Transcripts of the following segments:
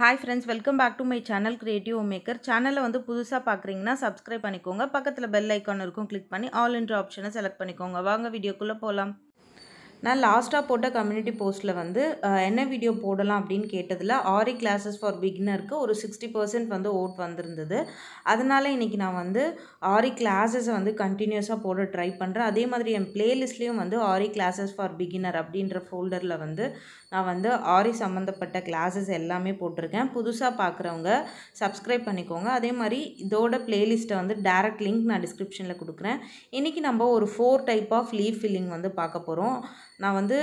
hi friends welcome back to my channel creative maker சேனலை வந்து புதுசாக பார்க்குறீங்கன்னா சப்ஸ்கிரைப் பண்ணிக்கோங்க பக்கத்தில் பெல் ஐக்கான் இருக்கும் கிளிக் பண்ணி ஆல் இன்ட்ரு ஆப்ஷனை செலக்ட் பண்ணிக்கோங்க வாங்க வீடியோக்குள்ளே போகலாம் நான் லாஸ்ட்டாக போட்ட கம்யூனிட்டி போஸ்ட்டில் வந்து என்ன வீடியோ போடலாம் அப்படின்னு கேட்டதில் ஆரி கிளாஸஸ் ஃபார் பிகினருக்கு ஒரு சிக்ஸ்டி பர்சன்ட் வந்து ஓட் வந்திருந்தது அதனால் இன்றைக்கி நான் வந்து ஆரி கிளாஸஸை வந்து கண்டினியூஸாக போட ட்ரை பண்ணுறேன் அதே மாதிரி என் பிளேலிஸ்ட்லேயும் வந்து ஆரி கிளாஸஸ் ஃபார் பிகினர் அப்படின்ற ஃபோல்டரில் வந்து நான் வந்து ஆரி சம்மந்தப்பட்ட கிளாஸஸ் எல்லாமே போட்டிருக்கேன் புதுசாக பார்க்குறவங்க சப்ஸ்கிரைப் பண்ணிக்கோங்க அதே மாதிரி இதோட பிளேலிஸ்ட்டை வந்து டேரக்ட் லிங்க் நான் டிஸ்கிரிப்ஷனில் கொடுக்குறேன் இன்றைக்கி நம்ம ஒரு four type of leaf filling வந்து பார்க்க போகிறோம் நான் வந்து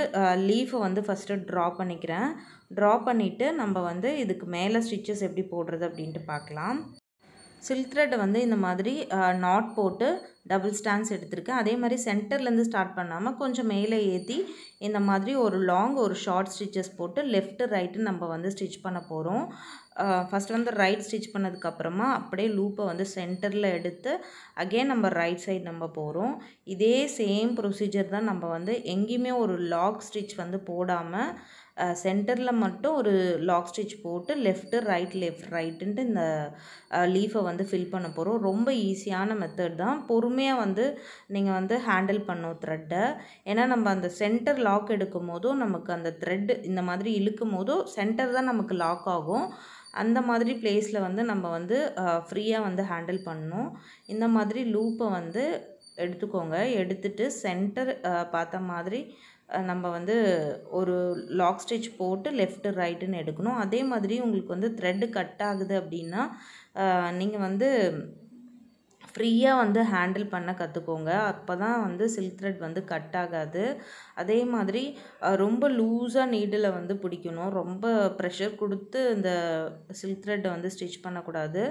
லீஃபை வந்து ஃபஸ்ட்டு ட்ரா பண்ணிக்கிறேன் ட்ரா பண்ணிவிட்டு நம்ம வந்து இதுக்கு மேலே ஸ்டிச்சஸ் எப்படி போடுறது அப்படின்ட்டு பார்க்கலாம் சில்க் த்ரெட்டை வந்து இந்த மாதிரி நாட் போட்டு டபுள் ஸ்டாண்ட்ஸ் எடுத்திருக்கேன் அதே மாதிரி சென்டர்லேருந்து ஸ்டார்ட் பண்ணாமல் கொஞ்சம் மேலே ஏற்றி இந்த மாதிரி ஒரு லாங் ஒரு ஷார்ட் ஸ்டிச்சஸ் போட்டு லெஃப்ட்டு ரைட்டு நம்ம வந்து ஸ்டிச் பண்ண போகிறோம் ஃபஸ்ட் வந்து ரைட் ஸ்டிச் பண்ணதுக்கப்புறமா அப்படியே லூப்பை வந்து சென்டரில் எடுத்து அகெயின் நம்ம ரைட் சைடு நம்ம போகிறோம் இதே சேம் ப்ரொசீஜர் தான் நம்ம வந்து எங்கேயுமே ஒரு லாக் ஸ்டிச் வந்து போடாமல் சென்டரில் மட்டும் ஒரு லாக் ஸ்டிச் போட்டு லெஃப்ட்டு ரைட் லெஃப்ட் ரைட்டுன்ட்டு இந்த லீஃபை வந்து ஃபில் பண்ண போகிறோம் ரொம்ப ஈஸியான மெத்தட் தான் பொறுமையாக வந்து நீங்கள் வந்து ஹேண்டில் பண்ணும் த்ரெட்டை ஏன்னா நம்ம அந்த சென்டர் லாக் எடுக்கும் போதும் நமக்கு அந்த த்ரெட் இந்த மாதிரி இழுக்கும் போதும் சென்டர் தான் நமக்கு லாக் ஆகும் அந்த மாதிரி பிளேஸில் வந்து நம்ம வந்து ஃப்ரீயாக வந்து ஹேண்டில் பண்ணணும் இந்த மாதிரி லூப்பை வந்து எடுத்துக்கோங்க எடுத்துட்டு சென்டர் பார்த்த மாதிரி நம்ம வந்து ஒரு லாக் ஸ்டிச் போட்டு லெஃப்ட்டு ரைட்டுன்னு எடுக்கணும் அதே மாதிரி உங்களுக்கு வந்து த்ரெட்டு கட் ஆகுது அப்படின்னா நீங்கள் வந்து ஃப்ரீயாக வந்து ஹேண்டில் பண்ண கற்றுக்கோங்க அப்போ தான் வந்து சில்க் த்ரெட் வந்து கட் ஆகாது அதே மாதிரி ரொம்ப லூஸாக நீடில் வந்து பிடிக்கணும் ரொம்ப ப்ரெஷர் கொடுத்து இந்த சில்க் த்ரெட்டை வந்து ஸ்டிச் பண்ணக்கூடாது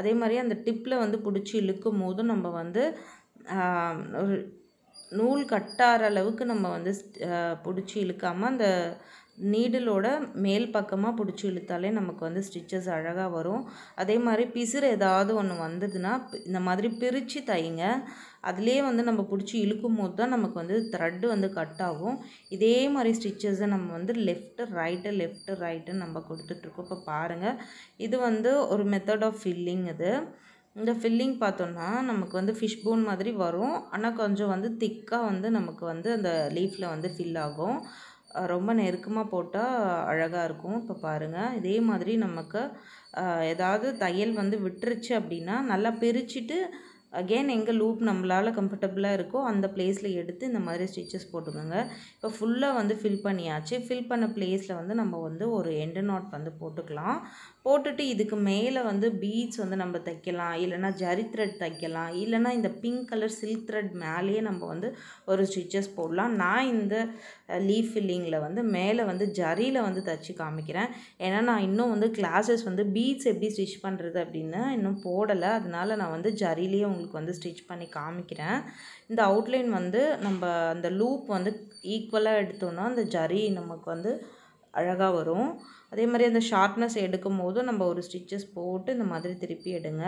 அதே மாதிரி அந்த டிப்பில் வந்து பிடிச்சி இழுக்கும் போது நம்ம வந்து நூல் கட்டாகிற அளவுக்கு நம்ம வந்து பிடிச்சி இழுக்காமல் அந்த நீடிலோட மேல் பக்கமாக பிடிச்சி இழுத்தாலே நமக்கு வந்து ஸ்டிச்சஸ் அழகாக வரும் அதே மாதிரி பிசுறு ஏதாவது ஒன்று வந்ததுன்னா இந்த மாதிரி பிரித்து தைங்க அதுலேயே வந்து நம்ம பிடிச்சி இழுக்கும் போது தான் நமக்கு வந்து த்ரெட்டு வந்து கட் ஆகும் இதே மாதிரி ஸ்டிச்சஸை நம்ம வந்து லெஃப்ட்டு ரைட்டு லெஃப்ட்டு ரைட்டுன்னு நம்ம கொடுத்துட்ருக்கோம் இப்போ பாருங்கள் இது வந்து ஒரு மெத்தட் ஆஃப் ஃபில்லிங் இது இந்த ஃபில்லிங் பார்த்தோன்னா நமக்கு வந்து ஃபிஷ் போன் மாதிரி வரும் ஆனால் கொஞ்சம் வந்து திக்காக வந்து நமக்கு வந்து அந்த லீஃப்பில் வந்து ஃபில் ஆகும் ரொம்ப நெருக்கமாக போட்டால் அழகாக இருக்கும் இப்போ பாருங்கள் இதே மாதிரி நமக்கு ஏதாவது தையல் வந்து விட்டுருச்சு அப்படின்னா நல்லா பிரிச்சுட்டு அகெயின் எங்கே லூப் நம்மளால் கம்ஃபர்டபுளாக இருக்கோ அந்த பிளேஸில் எடுத்து இந்த மாதிரி ஸ்டிச்சஸ் போட்டுக்கோங்க இப்போ ஃபுல்லாக வந்து ஃபில் பண்ணியாச்சு ஃபில் பண்ண பிளேஸில் வந்து நம்ம வந்து ஒரு எண்டு நாட் வந்து போட்டுக்கலாம் போட்டுட்டு இதுக்கு மேலே வந்து பீட்ஸ் வந்து நம்ம தைக்கலாம் இல்லைன்னா ஜரி த்ரெட் தைக்கலாம் இல்லைனா இந்த பிங்க் கலர் சில்க் த்ரெட் மேலேயே நம்ம வந்து ஒரு ஸ்டிச்சஸ் போடலாம் நான் இந்த லீஃப் ஃபில்லிங்கில் வந்து மேலே வந்து ஜரியில் வந்து தைச்சி காமிக்கிறேன் ஏன்னா நான் இன்னும் வந்து கிளாஸஸ் வந்து பீட்ஸ் எப்படி ஸ்டிச் பண்ணுறது அப்படின்னு இன்னும் போடலை அதனால் நான் வந்து ஜரிலேயே உங்களுக்கு வந்து ஸ்டிச் பண்ணி காமிக்கிறேன் இந்த அவுட்லைன் வந்து நம்ம அந்த லூப் வந்து ஈக்குவலாக எடுத்தோன்னா அந்த ஜரி நமக்கு வந்து அழகாக வரும் அதே மாதிரி அந்த ஷார்ப்னஸ் எடுக்கும் போதும் நம்ம ஒரு ஸ்டிச்சஸ் போட்டு இந்த மாதிரி திருப்பி எடுங்க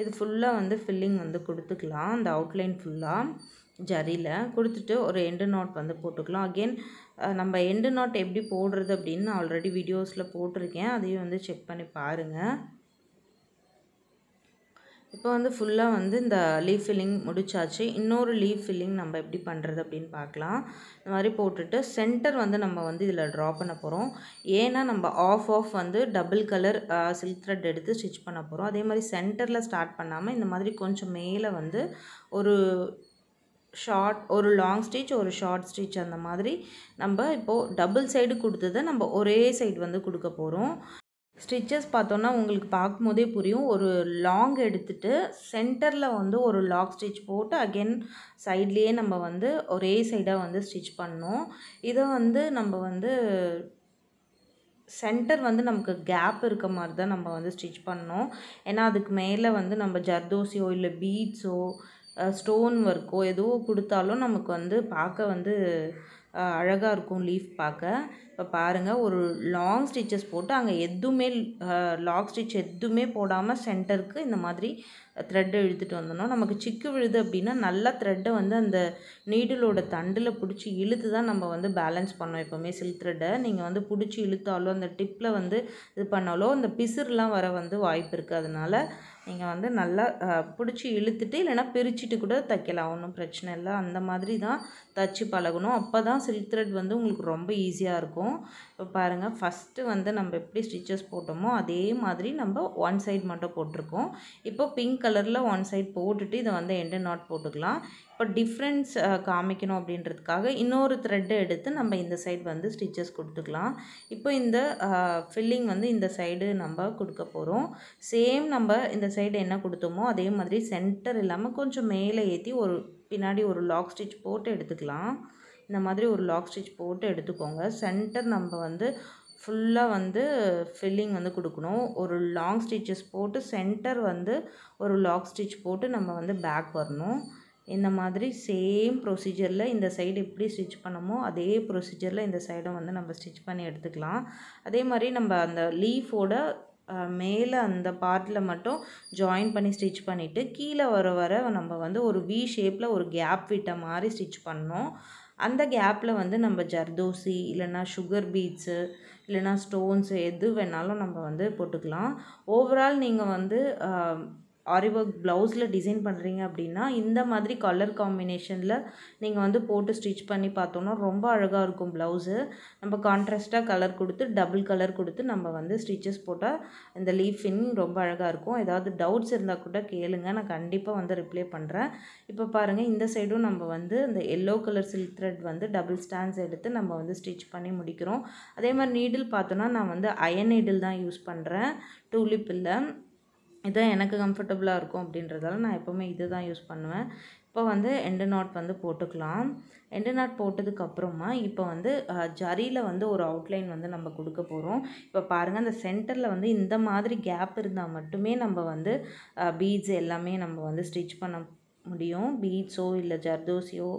இது ஃபுல்லாக வந்து ஃபில்லிங் வந்து கொடுத்துக்கலாம் அந்த அவுட்லைன் ஃபுல்லாக ஜரியில் கொடுத்துட்டு ஒரு எண்டு நாட் வந்து போட்டுக்கலாம் அகெயின் நம்ம எண்டு நாட் எப்படி போடுறது அப்படின்னு ஆல்ரெடி வீடியோஸில் போட்டிருக்கேன் அதையும் வந்து செக் பண்ணி பாருங்கள் இப்போ வந்து ஃபுல்லாக வந்து இந்த லீஃப் ஃபில்லிங் முடிச்சாச்சு இன்னொரு லீஃப் ஃபில்லிங் நம்ம எப்படி பண்ணுறது அப்படின்னு பார்க்கலாம் இந்த மாதிரி போட்டுட்டு சென்டர் வந்து நம்ம வந்து இதில் ட்ரா பண்ண போகிறோம் ஏன்னா நம்ம ஆஃப் ஆஃப் வந்து டபுள் கலர் சில்க் த்ரெட் எடுத்து ஸ்டிச் பண்ண போகிறோம் அதே மாதிரி சென்டரில் ஸ்டார்ட் பண்ணாமல் இந்த மாதிரி கொஞ்சம் மேலே வந்து ஒரு ஷார்ட் ஒரு லாங் ஸ்டிச் ஒரு ஷார்ட் ஸ்டிச் அந்த மாதிரி நம்ம இப்போது டபுள் சைடு கொடுத்ததை நம்ம ஒரே சைடு வந்து கொடுக்க போகிறோம் ஸ்டிச்சஸ் பார்த்தோன்னா உங்களுக்கு பார்க்கும்போதே புரியும் ஒரு லாங் எடுத்துகிட்டு சென்டரில் வந்து ஒரு லாக் ஸ்டிச் போட்டு அகெயின் சைட்லேயே நம்ம வந்து ஒரே சைடாக வந்து ஸ்டிச் பண்ணோம் இதை வந்து நம்ம வந்து சென்டர் வந்து நமக்கு கேப் இருக்க மாதிரி தான் நம்ம வந்து ஸ்டிச் பண்ணோம் ஏன்னா அதுக்கு மேலே வந்து நம்ம ஜர்தோசியோ இல்லை பீட்ஸோ ஸ்டோன் ஒர்க்கோ எதுவோ கொடுத்தாலும் நமக்கு வந்து பார்க்க வந்து அழகாக இருக்கும் லீஃப் பார்க்க இப்போ பாருங்கள் ஒரு லாங் ஸ்டிச்சஸ் போட்டு அங்கே எதுவுமே லாக் ஸ்டிச் எதுவுமே போடாமல் சென்டருக்கு இந்த மாதிரி த்ரெட்டை இழுத்துட்டு வந்தோம்னா நமக்கு சிக்கு விழுது அப்படின்னா நல்லா த்ரெட்டை வந்து அந்த நீடிலோட தண்டில் பிடிச்சி இழுத்து தான் நம்ம வந்து பேலன்ஸ் பண்ணோம் எப்போவுமே சில்க் த்ரெட்டை நீங்கள் வந்து பிடிச்சி இழுத்தாலோ அந்த டிப்பில் வந்து இது பண்ணாலோ அந்த பிசுர்லாம் வர வந்து வாய்ப்பு இருக்குது அதனால் நீங்கள் வந்து நல்லா பிடிச்சி இழுத்துட்டு இல்லைனா பிரிச்சுட்டு கூட தைக்கலாம் ஒன்றும் பிரச்சனை இல்லை அந்த மாதிரி தான் தைச்சி பழகணும் அப்போ தான் சில்க் த்ரெட் வந்து உங்களுக்கு ரொம்ப ஈஸியாக இருக்கும் வரும் இப்போ பாருங்கள் ஃபஸ்ட்டு வந்து நம்ம எப்படி ஸ்டிச்சஸ் போட்டோமோ அதே மாதிரி நம்ம ஒன் சைட் மட்டும் போட்டிருக்கோம் இப்போ பிங்க் கலரில் ஒன் சைட் போட்டுட்டு இதை வந்து எண்டு நாட் போட்டுக்கலாம் இப்போ டிஃப்ரென்ஸ் காமிக்கணும் அப்படின்றதுக்காக இன்னொரு த்ரெட்டு எடுத்து நம்ம இந்த சைடு வந்து ஸ்டிச்சஸ் கொடுத்துக்கலாம் இப்போ இந்த ஃபில்லிங் வந்து இந்த சைடு நம்ம கொடுக்க போகிறோம் சேம் நம்ம இந்த சைடு என்ன கொடுத்தோமோ அதே மாதிரி சென்டர் இல்லாமல் கொஞ்சம் மேலே ஏற்றி ஒரு பின்னாடி ஒரு லாக் ஸ்டிச் போட்டு எடுத்துக்கலாம் இந்த மாதிரி ஒரு லாக் ஸ்டிச் போட்டு எடுத்துக்கோங்க சென்டர் நம்ம வந்து ஃபுல்லாக வந்து ஃபில்லிங் வந்து கொடுக்கணும் ஒரு லாங் ஸ்டிச்சஸ் போட்டு சென்டர் வந்து ஒரு லாக் ஸ்டிச் போட்டு நம்ம வந்து பேக் வரணும் இந்த மாதிரி சேம் ப்ரொசீஜரில் இந்த சைடு எப்படி ஸ்டிச் பண்ணமோ அதே ப்ரொசீஜரில் இந்த சைடும் வந்து நம்ம ஸ்டிச் பண்ணி எடுத்துக்கலாம் அதே மாதிரி நம்ம அந்த லீஃபோட மேலே அந்த பார்ட்டில் மட்டும் ஜாயின் பண்ணி ஸ்டிச் பண்ணிவிட்டு கீழே வர வர நம்ம வந்து ஒரு வி ஷேப்பில் ஒரு கேப் விட்ட மாதிரி ஸ்டிச் பண்ணோம் அந்த கேப்பில் வந்து நம்ம ஜர்தோசி இல்லைனா சுகர் பீட்ஸு இல்லைனா ஸ்டோன்ஸு எது வேணாலும் நம்ம வந்து போட்டுக்கலாம் ஓவரால் நீங்கள் வந்து ஆரி ஒர்க் ப்ளவுஸில் டிசைன் பண்ணுறீங்க அப்படின்னா இந்த மாதிரி கலர் காம்பினேஷனில் நீங்கள் வந்து போட்டு ஸ்டிச் பண்ணி பார்த்தோன்னா ரொம்ப அழகாக இருக்கும் ப்ளவுஸு நம்ம கான்ட்ராஸ்டாக கலர் கொடுத்து டபுள் கலர் கொடுத்து நம்ம வந்து ஸ்டிச்சஸ் போட்டால் இந்த லீஃப் ஃபினிங் ரொம்ப அழகாக இருக்கும் ஏதாவது டவுட்ஸ் இருந்தால் கூட கேளுங்க நான் கண்டிப்பாக வந்து ரிப்ளை பண்ணுறேன் இப்போ பாருங்கள் இந்த சைடும் நம்ம வந்து இந்த எல்லோ கலர் சில்க் த்ரெட் வந்து டபுள் ஸ்டாண்ட்ஸ் எடுத்து நம்ம வந்து ஸ்டிச் பண்ணி முடிக்கிறோம் அதே மாதிரி நீடில் பார்த்தோன்னா நான் வந்து அயன் நீடில் தான் யூஸ் பண்ணுறேன் டூலிப் இல்லை இதுதான் எனக்கு கம்ஃபர்டபுளாக இருக்கும் அப்படின்றதால நான் எப்போவுமே இது தான் யூஸ் பண்ணுவேன் இப்போ வந்து எண்டு நாட் வந்து போட்டுக்கலாம் எண்டு நாட் போட்டதுக்கப்புறமா இப்போ வந்து ஜரியில் வந்து ஒரு அவுட்லைன் வந்து நம்ம கொடுக்க போகிறோம் இப்போ பாருங்கள் அந்த சென்டரில் வந்து இந்த மாதிரி கேப் இருந்தால் மட்டுமே நம்ம வந்து பீட்ஸ் எல்லாமே நம்ம வந்து ஸ்டிச் பண்ண முடியும் பீட்ஸோ இல்லை ஜர்தோசியோ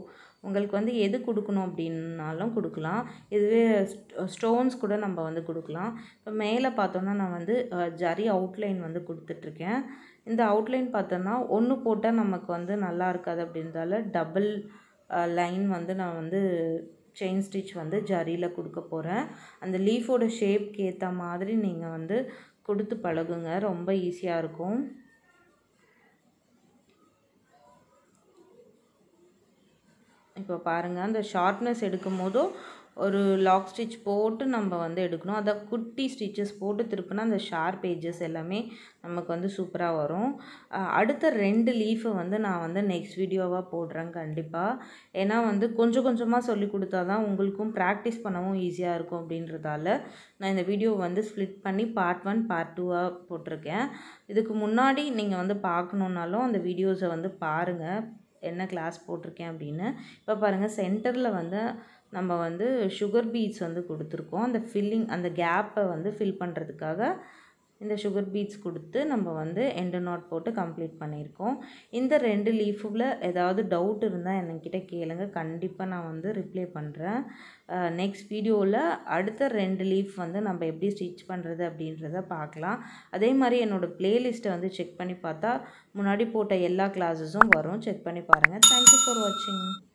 உங்களுக்கு வந்து எது கொடுக்கணும் அப்படின்னாலும் கொடுக்கலாம் இதுவே ஸ்டோன்ஸ் கூட நம்ம வந்து கொடுக்கலாம் இப்போ மேலே பார்த்தோன்னா நான் வந்து ஜரி அவுட்லைன் வந்து கொடுத்துட்ருக்கேன் இந்த அவுட்லைன் பார்த்தோன்னா ஒன்று போட்டால் நமக்கு வந்து நல்லா இருக்காது அப்படின்றதால டபுள் லைன் வந்து நான் வந்து செயின் ஸ்டிச் வந்து ஜரியில் கொடுக்க போகிறேன் அந்த லீஃபோட ஷேப்க்கு ஏற்ற மாதிரி நீங்கள் வந்து கொடுத்து பழகுங்க ரொம்ப ஈஸியாக இருக்கும் இப்போ பாருங்கள் அந்த ஷார்ப்னஸ் எடுக்கும் போதும் ஒரு லாக் ஸ்டிச் போட்டு நம்ம வந்து எடுக்கணும் அதை குட்டி ஸ்டிச்சஸ் போட்டு திருப்பினா அந்த ஷார்ப் ஏஜஸ் எல்லாமே நமக்கு வந்து சூப்பராக வரும் அடுத்த ரெண்டு லீஃபை வந்து நான் வந்து நெக்ஸ்ட் வீடியோவாக போடுறேன் கண்டிப்பாக ஏன்னா வந்து கொஞ்சம் கொஞ்சமாக சொல்லி கொடுத்தா தான் உங்களுக்கும் ப்ராக்டிஸ் பண்ணவும் ஈஸியாக இருக்கும் அப்படின்றதால நான் இந்த வீடியோ வந்து ஸ்ப்ளிட் பண்ணி பார்ட் ஒன் பார்ட் டூவாக போட்டிருக்கேன் இதுக்கு முன்னாடி நீங்கள் வந்து பார்க்கணுன்னாலும் அந்த வீடியோஸை வந்து பாருங்கள் என்ன கிளாஸ் போட்டிருக்கேன் அப்படின்னு இப்போ பாருங்கள் சென்டரில் வந்து நம்ம வந்து சுகர் பீட்ஸ் வந்து கொடுத்துருக்கோம் அந்த ஃபில்லிங் அந்த கேப்பை வந்து ஃபில் பண்ணுறதுக்காக இந்த சுகர் பீட்ஸ் கொடுத்து நம்ம வந்து எண்டு நாட் போட்டு கம்ப்ளீட் பண்ணியிருக்கோம் இந்த ரெண்டு லீஃபில் ஏதாவது டவுட் இருந்தால் என்கிட்ட கேளுங்க கண்டிப்பாக நான் வந்து ரிப்ளை பண்ணுறேன் நெக்ஸ்ட் வீடியோவில் அடுத்த ரெண்டு லீஃப் வந்து நம்ம எப்படி ஸ்டிச் பண்ணுறது அப்படின்றத பார்க்கலாம் அதே மாதிரி என்னோடய ப்ளேலிஸ்ட்டை வந்து செக் பண்ணி பார்த்தா முன்னாடி போட்ட எல்லா கிளாஸஸும் வரும் செக் பண்ணி பாருங்கள் தேங்க்யூ ஃபார் வாட்சிங்